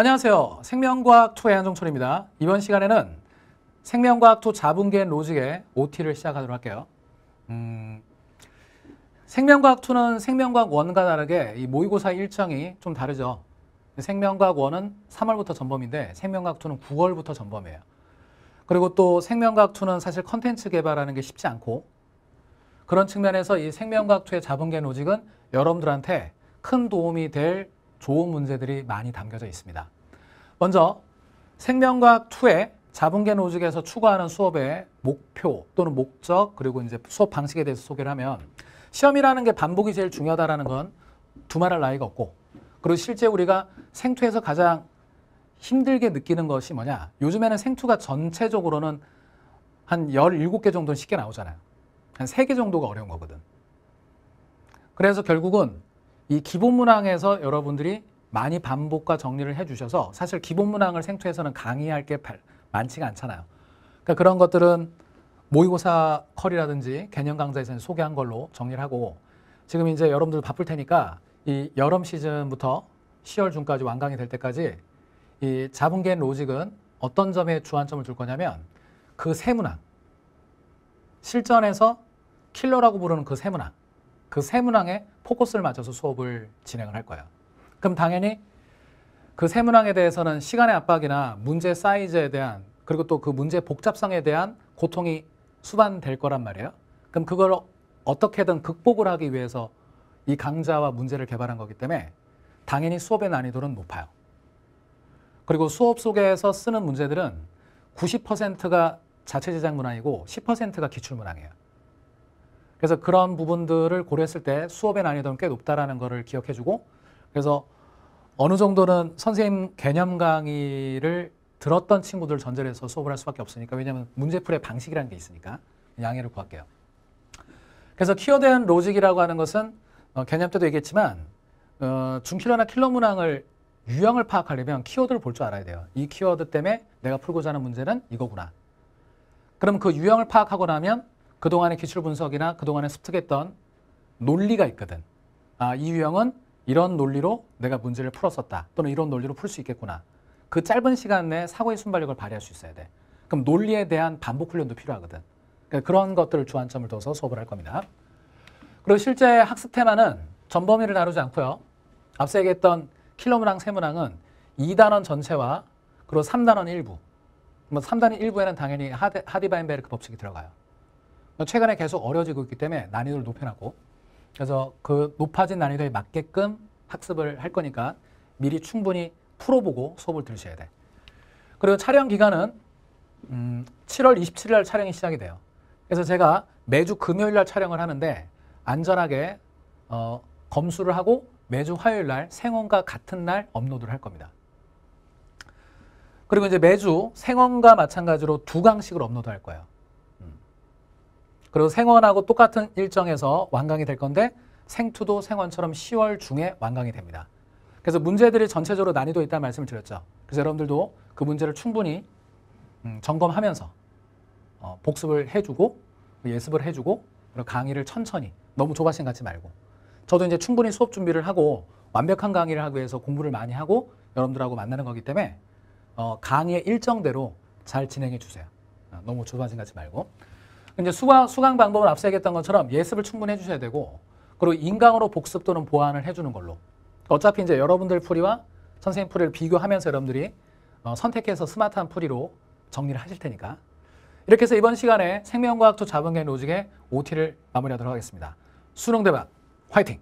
안녕하세요. 생명과학2 한종철입니다. 이번 시간에는 생명과학2 자분계 로직의 OT를 시작하도록 할게요. 음, 생명과학2는 생명과학 1과 다르게 이 모의고사 일정이 좀 다르죠. 생명과학 1은 3월부터 전범인데 생명과학2는 9월부터 전범이에요. 그리고 또 생명과학2는 사실 컨텐츠 개발하는 게 쉽지 않고 그런 측면에서 이 생명과학2의 자본계 노직은 여러분들한테 큰 도움이 될 좋은 문제들이 많이 담겨져 있습니다. 먼저 생명과학2의 자본계는 오직에서 추구하는 수업의 목표 또는 목적 그리고 이제 수업 방식에 대해서 소개를 하면 시험이라는 게 반복이 제일 중요하다는 건 두말할 나위가 없고 그리고 실제 우리가 생투에서 가장 힘들게 느끼는 것이 뭐냐 요즘에는 생투가 전체적으로는 한 17개 정도는 쉽게 나오잖아요 한 3개 정도가 어려운 거거든 그래서 결국은 이 기본 문항에서 여러분들이 많이 반복과 정리를 해주셔서 사실 기본 문항을 생투에서는 강의할 게 많지가 않잖아요. 그러니까 그런 것들은 모의고사 컬이라든지 개념 강좌에서 소개한 걸로 정리를 하고 지금 이제 여러분들 바쁠 테니까 이 여름 시즌부터 10월 중까지 완강이 될 때까지 이자분계 로직은 어떤 점에 주안점을 둘 거냐면 그 세 문항 실전에서 킬러라고 부르는 그 세 문항 그세 문항에 포커스를 맞춰서 수업을 진행을 할 거예요. 그럼 당연히 그 세 문항에 대해서는 시간의 압박이나 문제 사이즈에 대한 그리고 또 그 문제 복잡성에 대한 고통이 수반될 거란 말이에요. 그럼 그걸 어떻게든 극복을 하기 위해서 이 강좌와 문제를 개발한 거기 때문에 당연히 수업의 난이도는 높아요. 그리고 수업 속에서 쓰는 문제들은 90%가 자체 제작 문항이고 10%가 기출 문항이에요. 그래서 그런 부분들을 고려했을 때 수업의 난이도는 꽤 높다라는 것을 기억해주고 그래서 어느 정도는 선생님 개념 강의를 들었던 친구들 전제로 해서 수업을 할 수밖에 없으니까 왜냐하면 문제풀의 방식이라는 게 있으니까 양해를 구할게요. 그래서 키워드한 로직이라고 하는 것은 어, 개념 때도 얘기했지만 어, 중킬러나 킬러 문항을 유형을 파악하려면 키워드를 볼 줄 알아야 돼요. 이 키워드 때문에 내가 풀고자 하는 문제는 이거구나. 그럼 그 유형을 파악하고 나면 그동안의 기출 분석이나 그동안에 습득했던 논리가 있거든. 아, 이 유형은 이런 논리로 내가 문제를 풀었었다. 또는 이런 논리로 풀 수 있겠구나. 그 짧은 시간 내에 사고의 순발력을 발휘할 수 있어야 돼. 그럼 논리에 대한 반복 훈련도 필요하거든. 그러니까 그런 것들을 주안점을 둬서 수업을 할 겁니다. 그리고 실제 학습 테마는 전범위를 다루지 않고요. 앞서 얘기했던 킬러문항, 세문항은 2단원 전체와 그리고 3단원 일부. 뭐 3단원 일부에는 당연히 하디, 하디바인베르크 법칙이 들어가요. 최근에 계속 어려지고 있기 때문에 난이도를 높여놨고 그래서 그 높아진 난이도에 맞게끔 학습을 할 거니까 미리 충분히 풀어보고 수업을 들으셔야 돼. 그리고 촬영 기간은 음, 7월 27일 날 촬영이 시작이 돼요. 그래서 제가 매주 금요일 날 촬영을 하는데 안전하게 어, 검수를 하고 매주 화요일 날 생원과 같은 날 업로드를 할 겁니다. 그리고 이제 매주 생원과 마찬가지로 두 강씩을 업로드할 거예요. 그리고 생원하고 똑같은 일정에서 완강이 될 건데 생투도 생원처럼 10월 중에 완강이 됩니다. 그래서 문제들이 전체적으로 난이도 있다는 말씀을 드렸죠. 그래서 여러분들도 그 문제를 충분히 음, 점검하면서 어, 복습을 해주고 예습을 해주고 그리고 강의를 천천히 너무 조바심 갖지 말고 저도 이제 충분히 수업 준비를 하고 완벽한 강의를 하기 위해서 공부를 많이 하고 여러분들하고 만나는 거기 때문에 어, 강의의 일정대로 잘 진행해 주세요. 어, 너무 조바심 갖지 말고 이제 수강, 수강 방법은 앞서 얘기했던 것처럼 예습을 충분히 해주셔야 되고 그리고 인강으로 복습 또는 보완을 해주는 걸로 어차피 이제 여러분들 풀이와 선생님 풀이를 비교하면서 여러분들이 어, 선택해서 스마트한 풀이로 정리를 하실 테니까 이렇게 해서 이번 시간에 생명과학적자본계인 로직의 OT를 마무리하도록 하겠습니다. 수능 대박 화이팅!